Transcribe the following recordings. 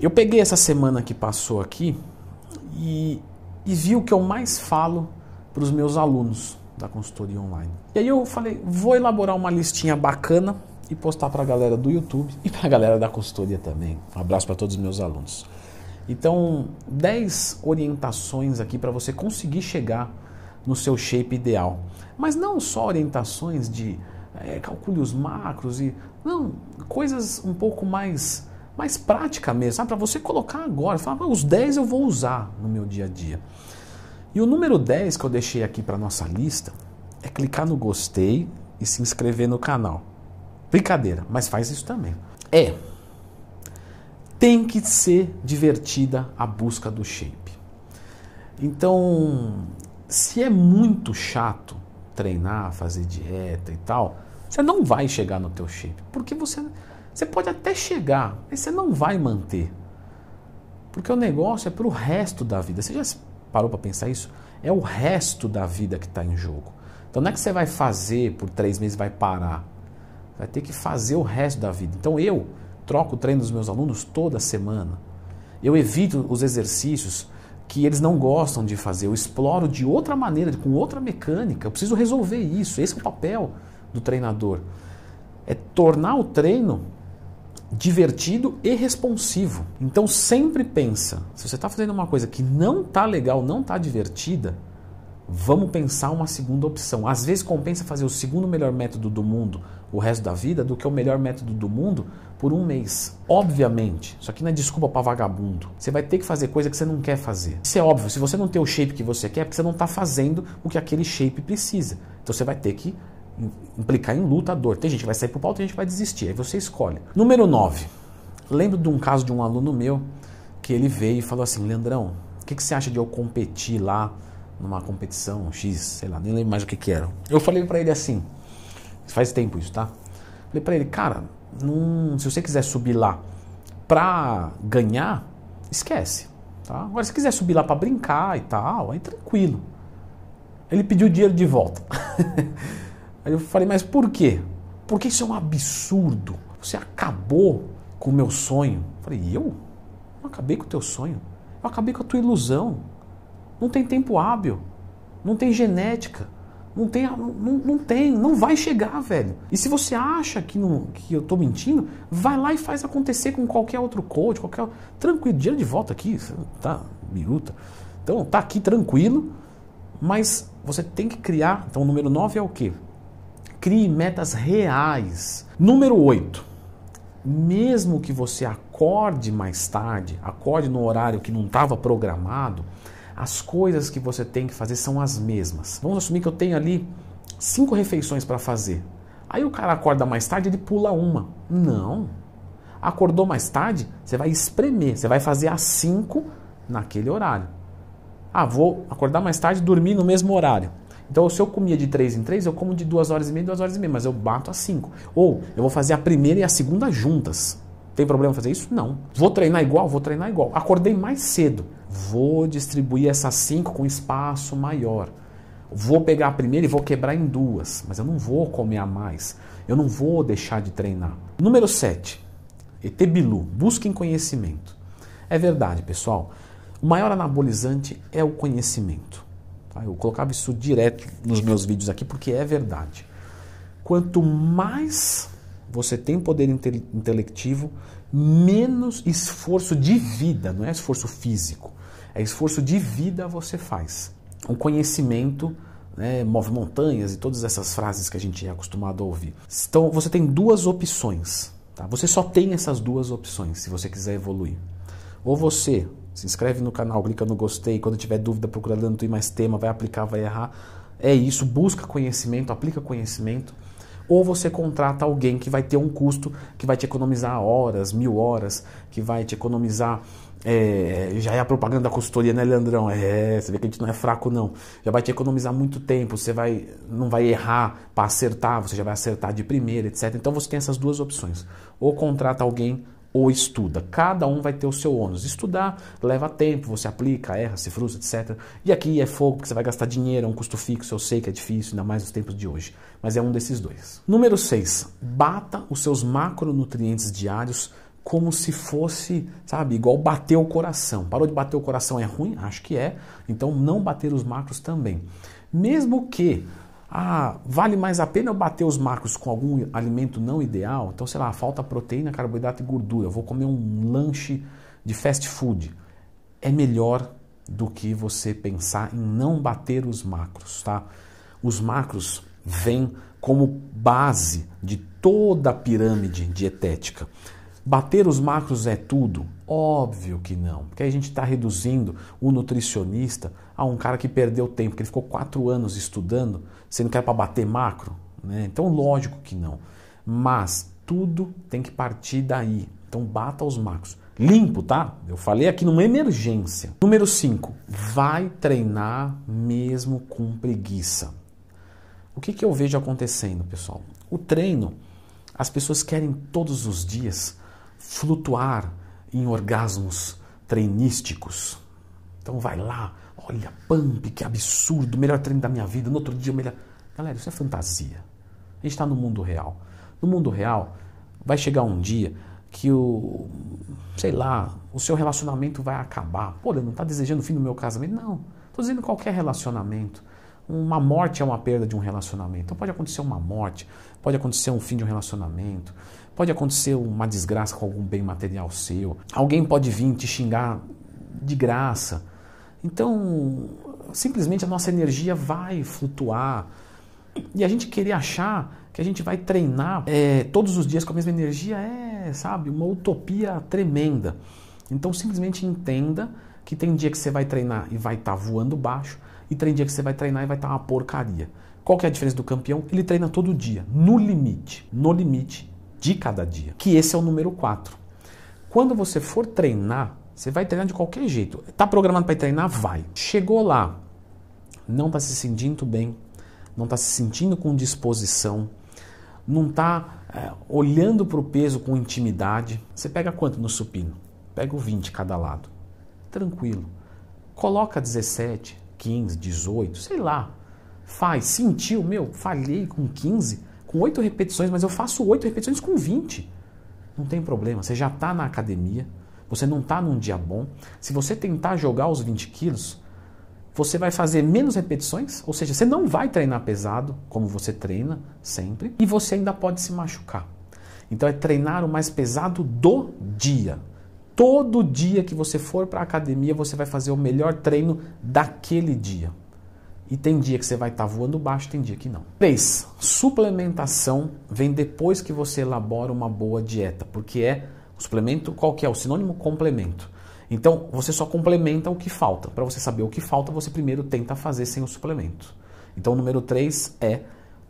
Eu peguei essa semana que passou aqui e, e vi o que eu mais falo para os meus alunos da consultoria online. E aí eu falei, vou elaborar uma listinha bacana e postar para a galera do YouTube e para a galera da consultoria também. Um abraço para todos os meus alunos. Então, 10 orientações aqui para você conseguir chegar no seu shape ideal. Mas não só orientações de é, eh, calcule os macros e. Não, coisas um pouco mais mais prática mesmo, para você colocar agora, fala ah, os 10 eu vou usar no meu dia a dia. E o número 10 que eu deixei aqui para nossa lista é clicar no gostei e se inscrever no canal. Brincadeira, mas faz isso também. É, tem que ser divertida a busca do shape. Então, se é muito chato treinar, fazer dieta e tal, você não vai chegar no teu shape, porque você você pode até chegar, mas você não vai manter. Porque o negócio é para o resto da vida. Você já parou para pensar isso? É o resto da vida que está em jogo. Então não é que você vai fazer por três meses vai parar. Vai ter que fazer o resto da vida. Então eu troco o treino dos meus alunos toda semana. Eu evito os exercícios que eles não gostam de fazer. Eu exploro de outra maneira, com outra mecânica. Eu preciso resolver isso. Esse é o papel do treinador. É tornar o treino divertido e responsivo. Então sempre pensa, se você está fazendo uma coisa que não está legal, não está divertida, vamos pensar uma segunda opção. Às vezes compensa fazer o segundo melhor método do mundo o resto da vida do que o melhor método do mundo por um mês. Obviamente, isso aqui não é desculpa para vagabundo. Você vai ter que fazer coisa que você não quer fazer. Isso é óbvio. Se você não tem o shape que você quer, é porque você não está fazendo o que aquele shape precisa. Então você vai ter que implicar em luta, dor. Tem gente que vai sair pro pau, tem gente que vai desistir. Aí você escolhe. Número 9. Lembro de um caso de um aluno meu que ele veio e falou assim: Leandrão, o que, que você acha de eu competir lá numa competição X, sei lá, nem lembro mais o que, que era. Eu falei para ele assim, faz tempo isso, tá? Falei para ele, cara, num, se você quiser subir lá pra ganhar, esquece, tá? Agora, se quiser subir lá para brincar e tal, aí tranquilo. Ele pediu dinheiro de volta. Aí eu falei, mas por quê? Porque isso é um absurdo. Você acabou com o meu sonho. Eu falei, eu? não acabei com o teu sonho. Eu acabei com a tua ilusão. Não tem tempo hábil. Não tem genética. Não tem, não, não tem, não vai chegar, velho. E se você acha que, não, que eu tô mentindo, vai lá e faz acontecer com qualquer outro coach, qualquer. Tranquilo, dinheiro de volta aqui, tá miruta. Então tá aqui tranquilo, mas você tem que criar. Então o número 9 é o quê? Crie metas reais. Número 8. Mesmo que você acorde mais tarde, acorde no horário que não estava programado, as coisas que você tem que fazer são as mesmas. Vamos assumir que eu tenho ali cinco refeições para fazer. Aí o cara acorda mais tarde, ele pula uma. Não. Acordou mais tarde, você vai espremer, você vai fazer as 5 naquele horário. Ah, vou acordar mais tarde e dormir no mesmo horário. Então, se eu comia de 3 em 3, eu como de 2 horas e meia, 2 horas e meia, mas eu bato a 5. Ou eu vou fazer a primeira e a segunda juntas. Tem problema fazer isso? Não. Vou treinar igual? Vou treinar igual. Acordei mais cedo. Vou distribuir essas 5 com espaço maior. Vou pegar a primeira e vou quebrar em duas, mas eu não vou comer a mais. Eu não vou deixar de treinar. Número 7. Etebilu, busquem conhecimento. É verdade, pessoal. O maior anabolizante é o conhecimento. Tá? Eu colocava isso direto nos meus vídeos aqui porque é verdade. Quanto mais você tem poder intelectivo, menos esforço de vida, não é esforço físico, é esforço de vida você faz. O conhecimento né, move montanhas e todas essas frases que a gente é acostumado a ouvir. Então você tem duas opções. Tá? Você só tem essas duas opções se você quiser evoluir. Ou você se inscreve no canal, clica no gostei. Quando tiver dúvida, procura lá no Mais Tema, vai aplicar, vai errar. É isso, busca conhecimento, aplica conhecimento. Ou você contrata alguém que vai ter um custo que vai te economizar horas, mil horas, que vai te economizar. É, já é a propaganda da consultoria, né, Leandrão? É, você vê que a gente não é fraco, não. Já vai te economizar muito tempo, você vai, não vai errar para acertar, você já vai acertar de primeira, etc. Então você tem essas duas opções. Ou contrata alguém ou estuda. Cada um vai ter o seu ônus. Estudar leva tempo, você aplica, erra, se frustra, etc. E aqui é fogo, porque você vai gastar dinheiro, é um custo fixo, eu sei que é difícil, ainda mais nos tempos de hoje. Mas é um desses dois. Número 6. Bata os seus macronutrientes diários como se fosse, sabe, igual bater o coração. Parou de bater o coração é ruim? Acho que é. Então não bater os macros também. Mesmo que ah, vale mais a pena eu bater os macros com algum alimento não ideal? Então, sei lá, falta proteína, carboidrato e gordura. Eu vou comer um lanche de fast food. É melhor do que você pensar em não bater os macros, tá? Os macros vêm como base de toda a pirâmide dietética. Bater os macros é tudo? Óbvio que não, porque a gente está reduzindo o nutricionista a um cara que perdeu tempo, que ele ficou quatro anos estudando, sendo que era para bater macro? Né? Então, lógico que não. Mas tudo tem que partir daí. Então, bata os macros. Limpo, tá? Eu falei aqui numa emergência. Número 5. Vai treinar mesmo com preguiça. O que, que eu vejo acontecendo, pessoal? O treino, as pessoas querem todos os dias flutuar em orgasmos treinísticos. Então vai lá, Olha, pump, que absurdo, melhor treino da minha vida. No outro dia, melhor. Galera, isso é fantasia. A gente está no mundo real. No mundo real, vai chegar um dia que o, sei lá, o seu relacionamento vai acabar. Pô, não está desejando o fim do meu casamento? Não. Estou dizendo qualquer relacionamento. Uma morte é uma perda de um relacionamento. Então pode acontecer uma morte, pode acontecer um fim de um relacionamento, pode acontecer uma desgraça com algum bem material seu. Alguém pode vir te xingar de graça. Então, simplesmente a nossa energia vai flutuar. E a gente querer achar que a gente vai treinar é, todos os dias com a mesma energia é, sabe, uma utopia tremenda. Então, simplesmente entenda que tem dia que você vai treinar e vai estar tá voando baixo, e tem dia que você vai treinar e vai estar tá uma porcaria. Qual que é a diferença do campeão? Ele treina todo dia, no limite, no limite de cada dia. Que esse é o número 4. Quando você for treinar, você vai treinar de qualquer jeito. Está programado para treinar? Vai. Chegou lá, não está se sentindo bem, não está se sentindo com disposição, não está é, olhando para o peso com intimidade. Você pega quanto no supino? Pega o 20 cada lado. Tranquilo. Coloca 17, 15, 18, sei lá. Faz, sentiu, meu, falhei com 15, com 8 repetições, mas eu faço 8 repetições com 20. Não tem problema, você já está na academia, você não está num dia bom. Se você tentar jogar os 20 quilos, você vai fazer menos repetições, ou seja, você não vai treinar pesado como você treina sempre, e você ainda pode se machucar. Então é treinar o mais pesado do dia. Todo dia que você for para a academia, você vai fazer o melhor treino daquele dia. E tem dia que você vai estar tá voando baixo, tem dia que não. 3. Suplementação vem depois que você elabora uma boa dieta, porque é o suplemento, qual que é? O sinônimo complemento. Então, você só complementa o que falta. Para você saber o que falta, você primeiro tenta fazer sem o suplemento. Então, o número 3 é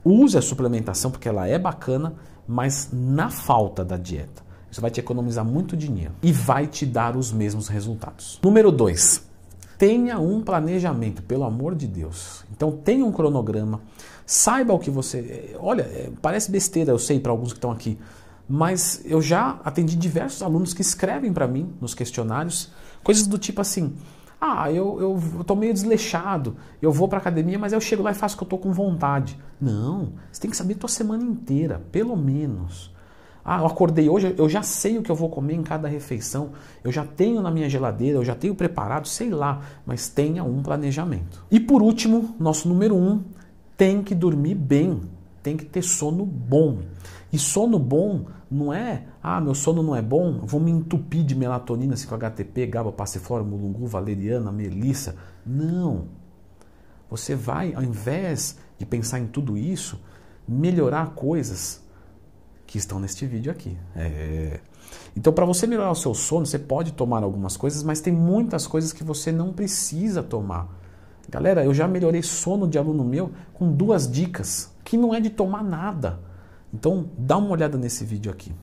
use a suplementação porque ela é bacana, mas na falta da dieta. Isso vai te economizar muito dinheiro e vai te dar os mesmos resultados. Número 2. Tenha um planejamento, pelo amor de Deus. Então tenha um cronograma, saiba o que você. Eh, olha, eh, parece besteira, eu sei, para alguns que estão aqui, mas eu já atendi diversos alunos que escrevem para mim nos questionários coisas do tipo assim: ah, eu, eu, meio desleixado, eu vou para academia, mas eu chego lá e faço o que eu estou com vontade. Não, você tem que saber a tua semana inteira, pelo menos. Ah, eu acordei hoje, eu já sei o que eu vou comer em cada refeição, eu já tenho na minha geladeira, eu já tenho preparado, sei lá, mas tenha um planejamento. E por último, nosso número um, tem que dormir bem tem que ter sono bom. E sono bom não é, ah, meu sono não é bom, vou me entupir de melatonina, 5-HTP, GABA, passiflora, mulungu, valeriana, melissa. Não. Você vai, ao invés de pensar em tudo isso, melhorar coisas que estão neste vídeo aqui. É. Então, para você melhorar o seu sono, você pode tomar algumas coisas, mas tem muitas coisas que você não precisa tomar. Galera, eu já melhorei sono de aluno meu com duas dicas, que não é de tomar nada. Então, dá uma olhada nesse vídeo aqui.